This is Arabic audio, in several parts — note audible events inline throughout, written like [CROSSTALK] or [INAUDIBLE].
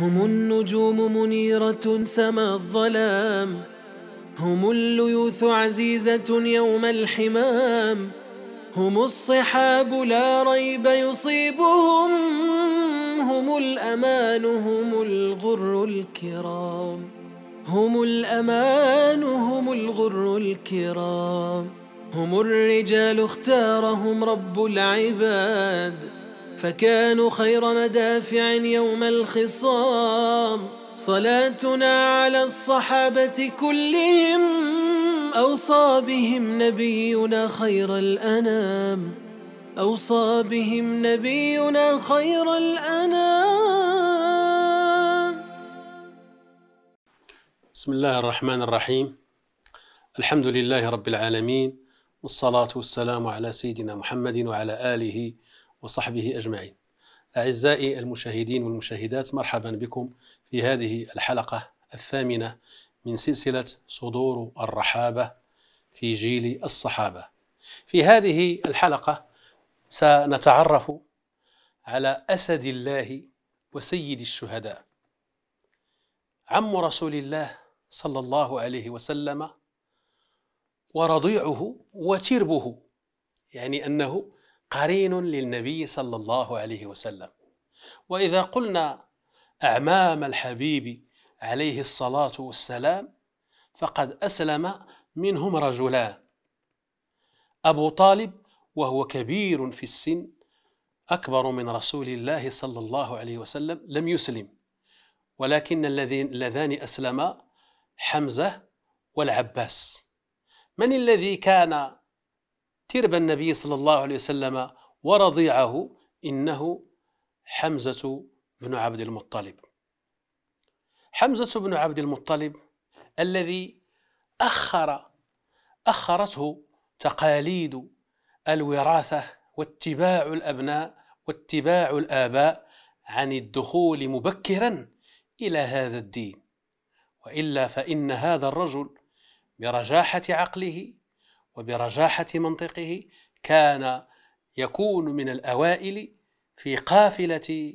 هم النجوم منيرة سما الظلام هم الليوث عزيزة يوم الحمام هم الصحاب لا ريب يصيبهم هم الأمان هم الغر الكرام هم الأمان هم الغر الكرام هم الرجال اختارهم رب العباد فكانوا خير مدافع يوم الخصام صلاتنا على الصحابة كلهم أوصى بهم نبينا خير الأنام أوصى بهم نبينا خير الأنام بسم الله الرحمن الرحيم الحمد لله رب العالمين والصلاة والسلام على سيدنا محمد وعلى آله وصحبه أجمعين أعزائي المشاهدين والمشاهدات مرحبا بكم في هذه الحلقة الثامنة من سلسلة صدور الرحابة في جيل الصحابة في هذه الحلقة سنتعرف على أسد الله وسيد الشهداء عم رسول الله صلى الله عليه وسلم ورضيعه وتربه يعني أنه قرين للنبي صلى الله عليه وسلم وإذا قلنا أعمام الحبيب عليه الصلاة والسلام فقد أسلم منهم رجلان أبو طالب وهو كبير في السن أكبر من رسول الله صلى الله عليه وسلم لم يسلم ولكن اللذين اللذان أسلما حمزة والعباس من الذي كان ترب النبي صلى الله عليه وسلم ورضيعه إنه حمزة بن عبد المطلب حمزة بن عبد المطلب الذي أخر أخرته تقاليد الوراثة واتباع الأبناء واتباع الآباء عن الدخول مبكرا إلى هذا الدين وإلا فإن هذا الرجل برجاحة عقله وبرجاحة منطقه كان يكون من الأوائل في قافلة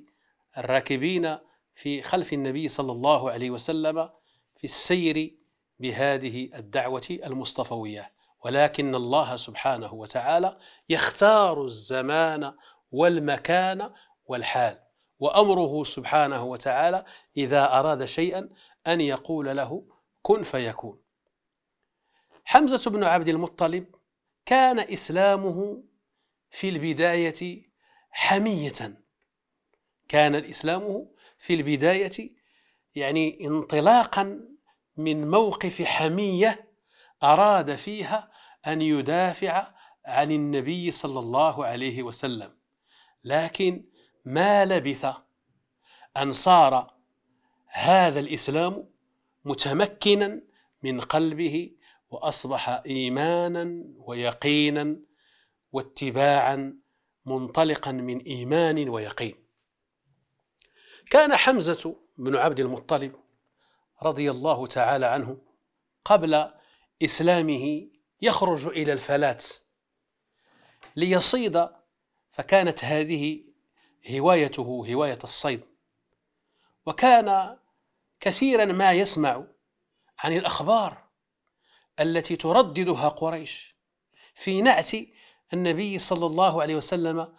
الراكبين في خلف النبي صلى الله عليه وسلم في السير بهذه الدعوة المصطفوية ولكن الله سبحانه وتعالى يختار الزمان والمكان والحال وأمره سبحانه وتعالى إذا أراد شيئا أن يقول له كن فيكون حمزة بن عبد المطلب كان إسلامه في البداية حمية كان الإسلام في البداية يعني انطلاقا من موقف حمية أراد فيها أن يدافع عن النبي صلى الله عليه وسلم لكن ما لبث أن صار هذا الإسلام متمكنا من قلبه واصبح ايمانا ويقينا واتباعا منطلقا من ايمان ويقين كان حمزه بن عبد المطلب رضي الله تعالى عنه قبل اسلامه يخرج الى الفلات ليصيد فكانت هذه هوايته هوايه الصيد وكان كثيرا ما يسمع عن الاخبار التي ترددها قريش في نعت النبي صلى الله عليه وسلم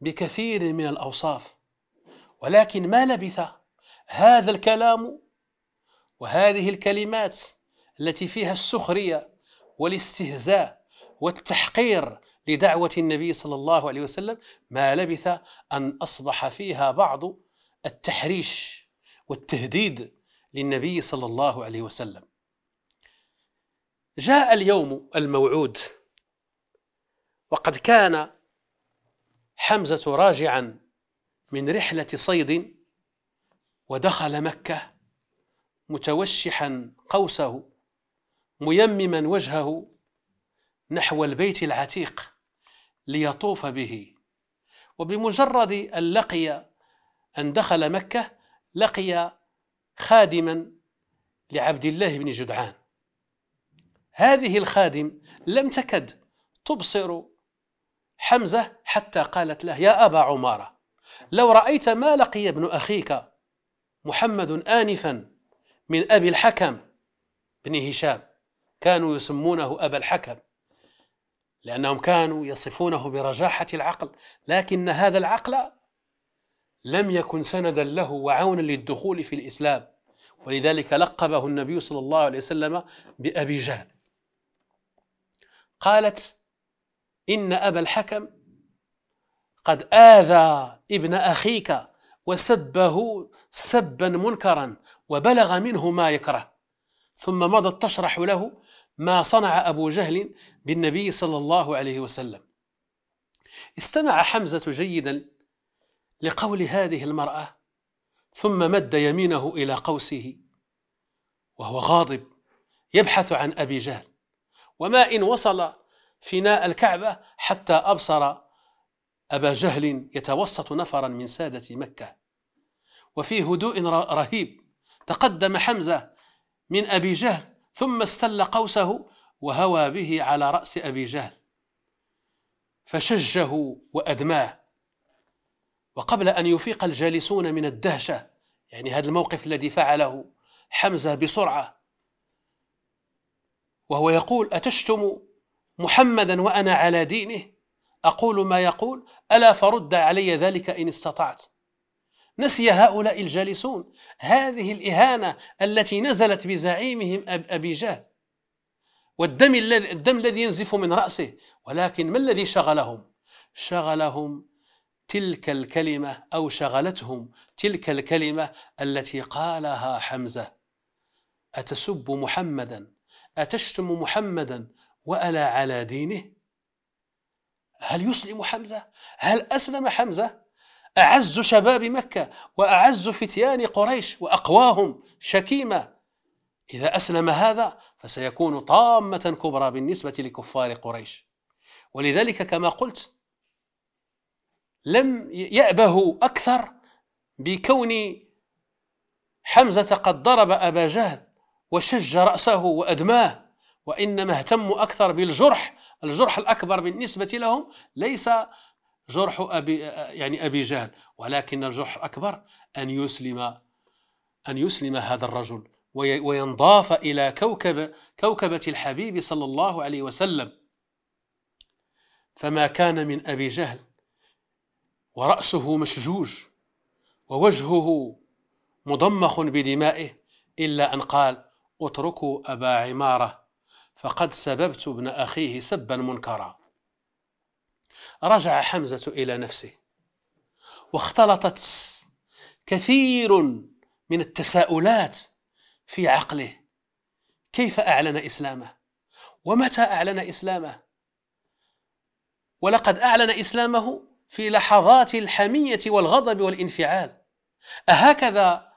بكثير من الأوصاف ولكن ما لبث هذا الكلام وهذه الكلمات التي فيها السخرية والاستهزاء والتحقير لدعوة النبي صلى الله عليه وسلم ما لبث أن أصبح فيها بعض التحريش والتهديد للنبي صلى الله عليه وسلم جاء اليوم الموعود وقد كان حمزة راجعا من رحلة صيد ودخل مكة متوشحا قوسه ميمما وجهه نحو البيت العتيق ليطوف به وبمجرد أن لقي أن دخل مكة لقي خادما لعبد الله بن جدعان هذه الخادم لم تكد تبصر حمزة حتى قالت له يا أبا عمارة لو رأيت ما لقي ابن أخيك محمد آنفا من أبي الحكم بن هشام كانوا يسمونه أبا الحكم لأنهم كانوا يصفونه برجاحة العقل لكن هذا العقل لم يكن سندا له وعونا للدخول في الإسلام ولذلك لقبه النبي صلى الله عليه وسلم بأبي جهل قالت إن أبا الحكم قد آذى ابن أخيك وسبه سبا منكرا وبلغ منه ما يكره ثم مضت تشرح له ما صنع أبو جهل بالنبي صلى الله عليه وسلم استمع حمزة جيدا لقول هذه المرأة ثم مد يمينه إلى قوسه وهو غاضب يبحث عن أبي جهل وما إن وصل فناء الكعبة حتى أبصر أبا جهل يتوسط نفرا من سادة مكة وفي هدوء رهيب تقدم حمزة من أبي جهل ثم استل قوسه وهوى به على رأس أبي جهل فشجه وأدماه وقبل أن يفيق الجالسون من الدهشة يعني هذا الموقف الذي فعله حمزة بسرعة وهو يقول أتشتم محمدا وأنا على دينه أقول ما يقول ألا فرد علي ذلك إن استطعت نسي هؤلاء الجالسون هذه الإهانة التي نزلت بزعيمهم أبي جهل والدم الذي الدم الذي ينزف من رأسه ولكن ما الذي شغلهم؟ شغلهم تلك الكلمة أو شغلتهم تلك الكلمة التي قالها حمزة أتسب محمدا أتشتم محمدا وألا على دينه هل يسلم حمزة؟ هل أسلم حمزة؟ أعز شباب مكة وأعز فتيان قريش وأقواهم شكيمة إذا أسلم هذا فسيكون طامة كبرى بالنسبة لكفار قريش ولذلك كما قلت لم يأبه أكثر بكون حمزة قد ضرب أبا جهل وشج رأسه وأدماه وإنما اهتموا أكثر بالجرح الجرح الأكبر بالنسبة لهم ليس جرح أبي يعني أبي جهل ولكن الجرح الأكبر أن يسلم أن يسلم هذا الرجل وينضاف إلى كوكب كوكبة الحبيب صلى الله عليه وسلم فما كان من أبي جهل ورأسه مشجوج ووجهه مضمخ بدمائه إلا أن قال اتركوا أبا عمارة فقد سببت ابن أخيه سبا منكرا رجع حمزة إلى نفسه واختلطت كثير من التساؤلات في عقله كيف أعلن إسلامه ومتى أعلن إسلامه ولقد أعلن إسلامه في لحظات الحمية والغضب والانفعال أهكذا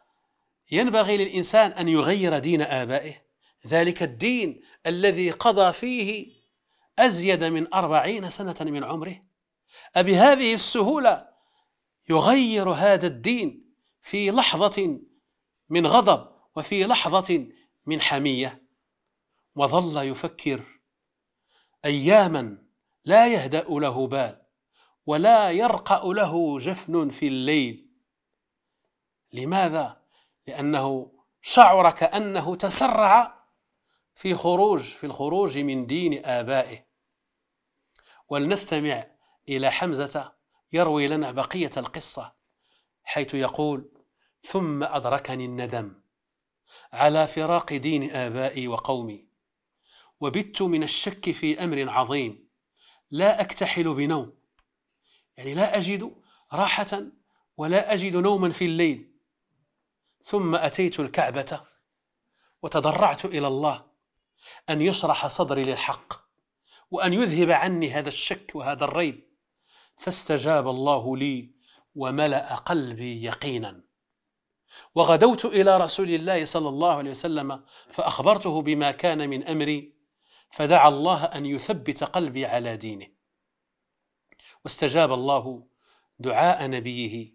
ينبغي للإنسان أن يغير دين آبائه ذلك الدين الذي قضى فيه أزيد من أربعين سنة من عمره أبهذه السهولة يغير هذا الدين في لحظة من غضب وفي لحظة من حمية وظل يفكر أياما لا يهدأ له بال ولا يرقأ له جفن في الليل لماذا لأنه شعر كأنه تسرع في خروج في الخروج من دين آبائه ولنستمع إلى حمزة يروي لنا بقية القصة حيث يقول ثم أدركني الندم على فراق دين آبائي وقومي وبت من الشك في أمر عظيم لا أكتحل بنوم يعني لا أجد راحة ولا أجد نوما في الليل ثم أتيت الكعبة وتضرعت إلى الله أن يشرح صدري للحق وأن يذهب عني هذا الشك وهذا الريب فاستجاب الله لي وملأ قلبي يقينا وغدوت إلى رسول الله صلى الله عليه وسلم فأخبرته بما كان من أمري فدعا الله أن يثبت قلبي على دينه واستجاب الله دعاء نبيه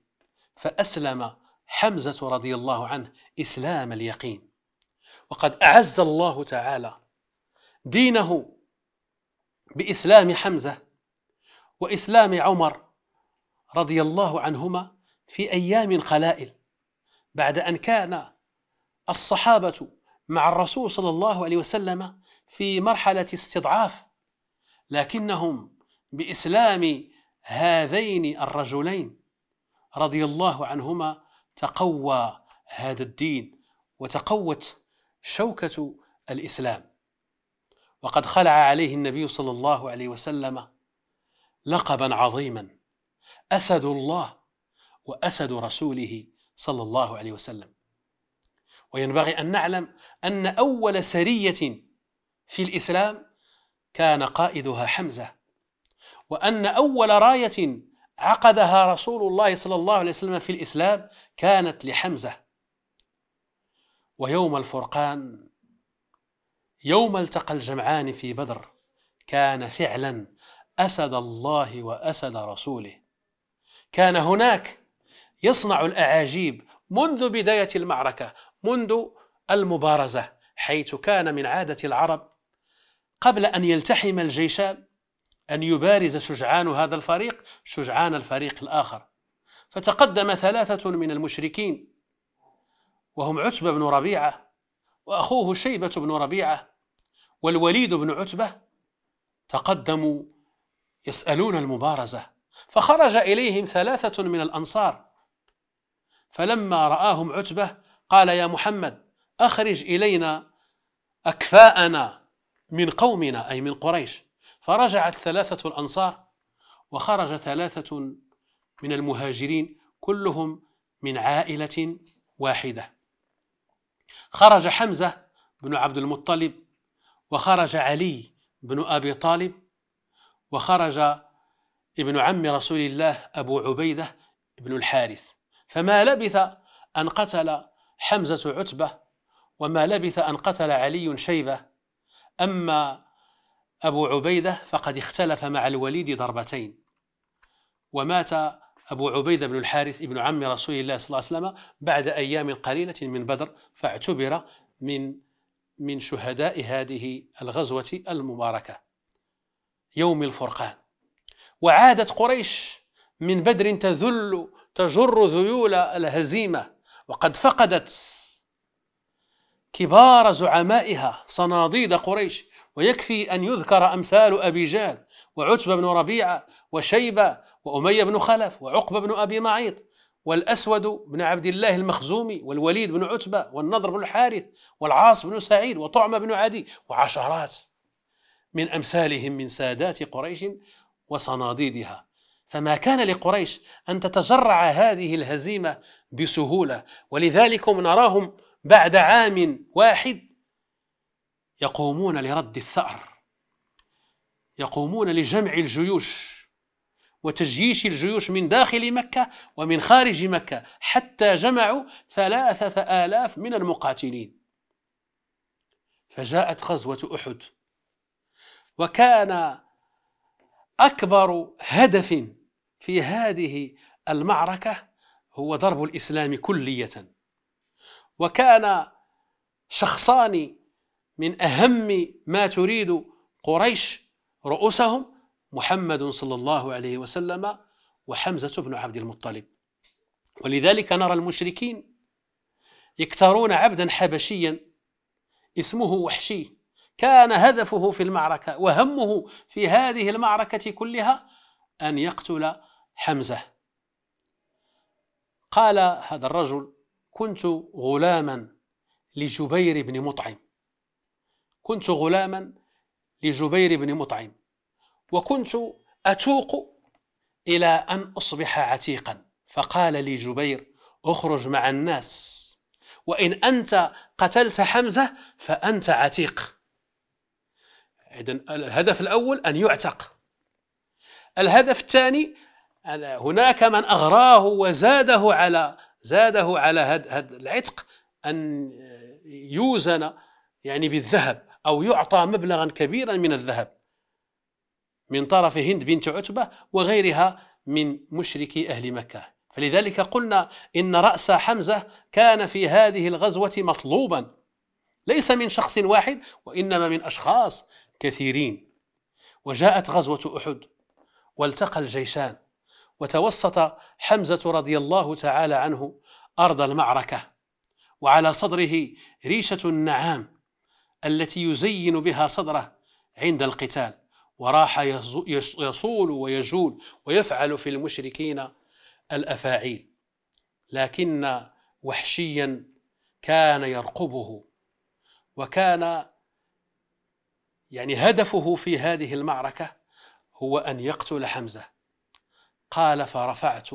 فأسلم حمزة رضي الله عنه إسلام اليقين وقد أعز الله تعالى دينه بإسلام حمزة وإسلام عمر رضي الله عنهما في أيام قلائل بعد أن كان الصحابة مع الرسول صلى الله عليه وسلم في مرحلة استضعاف لكنهم بإسلام هذين الرجلين رضي الله عنهما تقوى هذا الدين وتقوت شوكة الإسلام وقد خلع عليه النبي صلى الله عليه وسلم لقبا عظيما أسد الله وأسد رسوله صلى الله عليه وسلم وينبغي أن نعلم أن أول سرية في الإسلام كان قائدها حمزة وأن أول راية عقدها رسول الله صلى الله عليه وسلم في الإسلام كانت لحمزة ويوم الفرقان يوم التقى الجمعان في بدر كان فعلا أسد الله وأسد رسوله كان هناك يصنع الأعاجيب منذ بداية المعركة منذ المبارزة حيث كان من عادة العرب قبل أن يلتحم الجيشان أن يبارز شجعان هذا الفريق شجعان الفريق الآخر فتقدم ثلاثة من المشركين وهم عتبة بن ربيعة وأخوه شيبة بن ربيعة والوليد بن عتبة تقدموا يسألون المبارزة فخرج إليهم ثلاثة من الأنصار فلما رآهم عتبة قال يا محمد أخرج إلينا أكفاءنا من قومنا أي من قريش فرجعت ثلاثة الأنصار وخرج ثلاثة من المهاجرين كلهم من عائلة واحدة خرج حمزة بن عبد المطلب وخرج علي بن أبي طالب وخرج ابن عم رسول الله أبو عبيدة بن الحارث فما لبث أن قتل حمزة عتبة وما لبث أن قتل علي شيبة أما أبو عبيدة فقد اختلف مع الوليد ضربتين ومات أبو عبيدة بن الحارث ابن عم رسول الله صلى الله عليه وسلم بعد أيام قليلة من بدر فاعتبر من من شهداء هذه الغزوة المباركة يوم الفرقان وعادت قريش من بدر تذل تجر ذيول الهزيمة وقد فقدت كبار زعمائها صناديد قريش ويكفي أن يذكر أمثال أبي جهل وعتبة بن ربيعة وشيبة وأمية بن خلف وعقبة بن أبي معيط والأسود بن عبد الله المخزومي والوليد بن عتبة والنضر بن الحارث والعاص بن سعيد وطعمة بن عدي وعشرات من أمثالهم من سادات قريش وصناديدها فما كان لقريش أن تتجرع هذه الهزيمة بسهولة ولذلك نراهم بعد عام واحد يقومون لرد الثأر يقومون لجمع الجيوش وتجييش الجيوش من داخل مكة ومن خارج مكة حتى جمعوا ثلاثة آلاف من المقاتلين فجاءت غزوة أحد وكان أكبر هدف في هذه المعركة هو ضرب الإسلام كلية وكان شخصان من أهم ما تريد قريش رؤوسهم محمد صلى الله عليه وسلم وحمزة بن عبد المطلب ولذلك نرى المشركين يكترون عبدا حبشيا اسمه وحشي كان هدفه في المعركة وهمه في هذه المعركة كلها أن يقتل حمزة قال هذا الرجل كنت غلاما لجبير بن مطعم كنت غلاما لجبير بن مطعم وكنت أتوق إلى أن أصبح عتيقا فقال لي جبير اخرج مع الناس وإن أنت قتلت حمزة فأنت عتيق إذن الهدف الأول أن يعتق الهدف الثاني هناك من أغراه وزاده على زاده على هذا العتق أن يوزن يعني بالذهب أو يعطى مبلغا كبيرا من الذهب من طرف هند بنت عتبة وغيرها من مشركي أهل مكة فلذلك قلنا إن رأس حمزة كان في هذه الغزوة مطلوبا ليس من شخص واحد وإنما من أشخاص كثيرين وجاءت غزوة أحد والتقى الجيشان وتوسط حمزة رضي الله تعالى عنه أرض المعركة وعلى صدره ريشة النعام التي يزين بها صدره عند القتال وراح يصول ويجول ويفعل في المشركين الافاعيل لكن وحشيا كان يرقبه وكان يعني هدفه في هذه المعركه هو ان يقتل حمزه قال فرفعت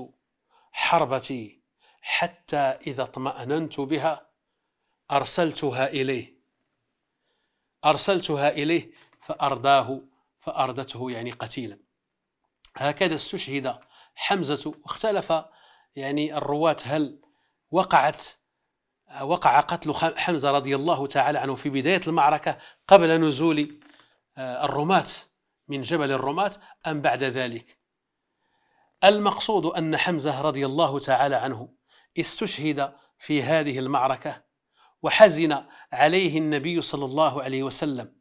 حربتي حتى اذا اطماننت بها ارسلتها اليه أرسلتها إليه فأرداه فأردته يعني قتيلا هكذا استشهد حمزة واختلف يعني الرواة هل وقعت وقع قتل حمزة رضي الله تعالى عنه في بداية المعركة قبل نزول آه، الرماة من جبل الرماة أم بعد ذلك المقصود أن حمزة رضي الله تعالى عنه استشهد في هذه المعركة وحزن عليه النبي صلى الله عليه وسلم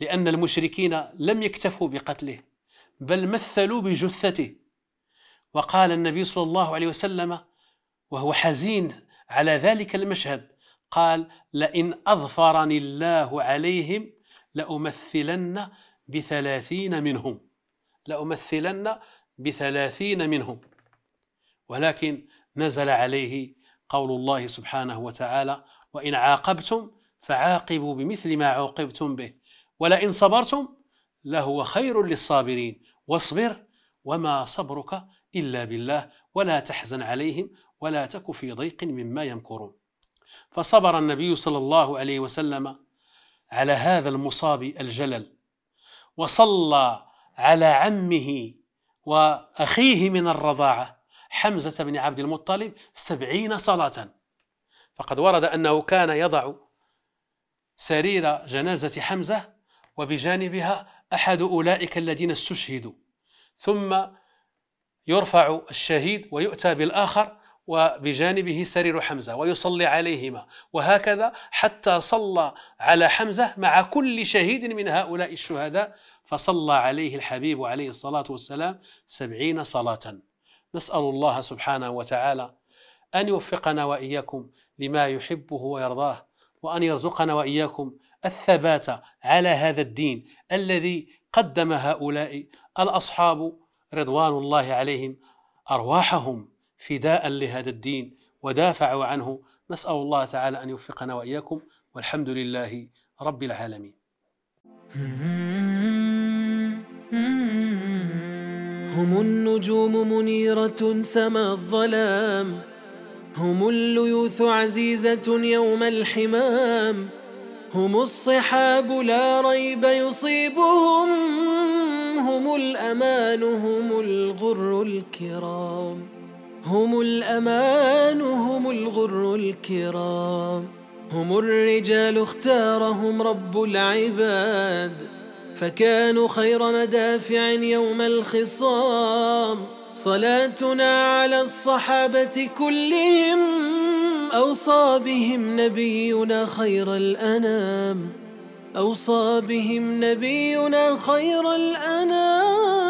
لأن المشركين لم يكتفوا بقتله بل مثلوا بجثته وقال النبي صلى الله عليه وسلم وهو حزين على ذلك المشهد قال لئن أظفرني الله عليهم لأمثلن بثلاثين منهم لأمثلن بثلاثين منهم ولكن نزل عليه قول الله سبحانه وتعالى وإن عاقبتم فعاقبوا بمثل ما عوقبتم به ولئن صبرتم لهو خير للصابرين واصبر وما صبرك إلا بالله ولا تحزن عليهم ولا تك في ضيق مما يمكرون فصبر النبي صلى الله عليه وسلم على هذا المصاب الجلل وصلى على عمه واخيه من الرضاعه حمزة بن عبد المطلب سبعين صلاة فقد ورد أنه كان يضع سرير جنازة حمزة وبجانبها أحد أولئك الذين استشهدوا ثم يرفع الشهيد ويؤتى بالآخر وبجانبه سرير حمزة ويصلي عليهما وهكذا حتى صلى على حمزة مع كل شهيد من هؤلاء الشهداء فصلى عليه الحبيب عليه الصلاة والسلام سبعين صلاةً نسأل الله سبحانه وتعالى أن يوفقنا وإياكم لما يحبه ويرضاه وأن يرزقنا وإياكم الثبات على هذا الدين الذي قدم هؤلاء الأصحاب رضوان الله عليهم أرواحهم فداء لهذا الدين ودافعوا عنه نسأل الله تعالى أن يوفقنا وإياكم والحمد لله رب العالمين. [LAUGHS] هم النجوم منيرة سما الظلام هم الليوث عزيزة يوم الحمام هم الصحاب لا ريب يصيبهم هم الأمان هم الغر الكرام هم الأمان هم الغر الكرام هم الرجال اختارهم رب العباد فكانوا خير مدافع يوم الخصام صلاتنا على الصحابة كلهم أوصى بهم نبينا خير الأنام أوصى بهم نبينا خير الأنام